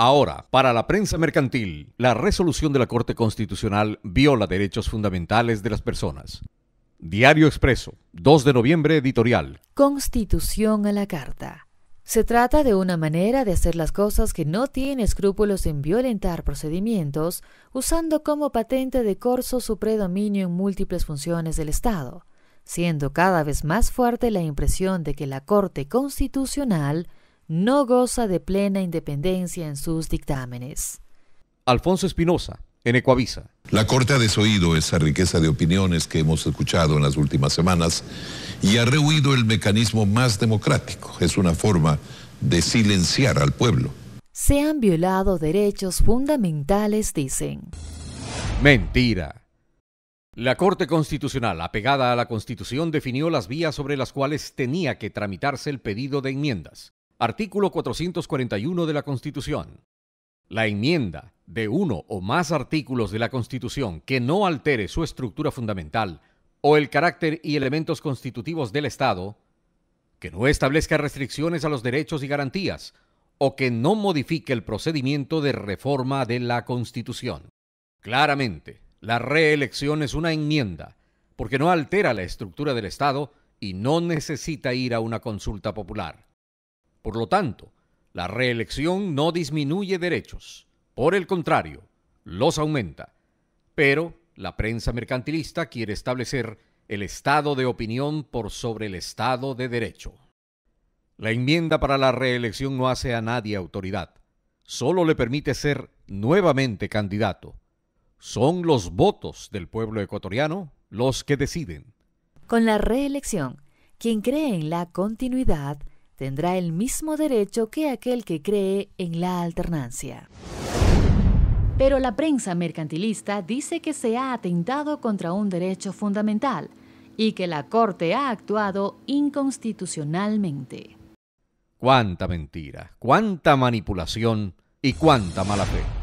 Ahora, para la prensa mercantil, la resolución de la Corte Constitucional viola derechos fundamentales de las personas. Diario Expreso, 2 de noviembre, editorial. Constitución a la carta. Se trata de una manera de hacer las cosas que no tiene escrúpulos en violentar procedimientos, usando como patente de corso su predominio en múltiples funciones del Estado, siendo cada vez más fuerte la impresión de que la Corte Constitucional no goza de plena independencia en sus dictámenes. Alfonso Espinosa, en Ecuavisa. La Corte ha desoído esa riqueza de opiniones que hemos escuchado en las últimas semanas y ha rehuido el mecanismo más democrático. Es una forma de silenciar al pueblo. Se han violado derechos fundamentales, dicen. Mentira. La Corte Constitucional, apegada a la Constitución, definió las vías sobre las cuales tenía que tramitarse el pedido de enmiendas artículo 441 de la Constitución. La enmienda de uno o más artículos de la Constitución que no altere su estructura fundamental o el carácter y elementos constitutivos del Estado, que no establezca restricciones a los derechos y garantías, o que no modifique el procedimiento de reforma de la Constitución. Claramente, la reelección es una enmienda, porque no altera la estructura del Estado y no necesita ir a una consulta popular. Por lo tanto, la reelección no disminuye derechos, por el contrario, los aumenta. Pero la prensa mercantilista quiere establecer el estado de opinión por sobre el estado de derecho. La enmienda para la reelección no hace a nadie autoridad, solo le permite ser nuevamente candidato. Son los votos del pueblo ecuatoriano los que deciden. Con la reelección, quien cree en la continuidad tendrá el mismo derecho que aquel que cree en la alternancia. Pero la prensa mercantilista dice que se ha atentado contra un derecho fundamental y que la Corte ha actuado inconstitucionalmente. Cuánta mentira, cuánta manipulación y cuánta mala fe.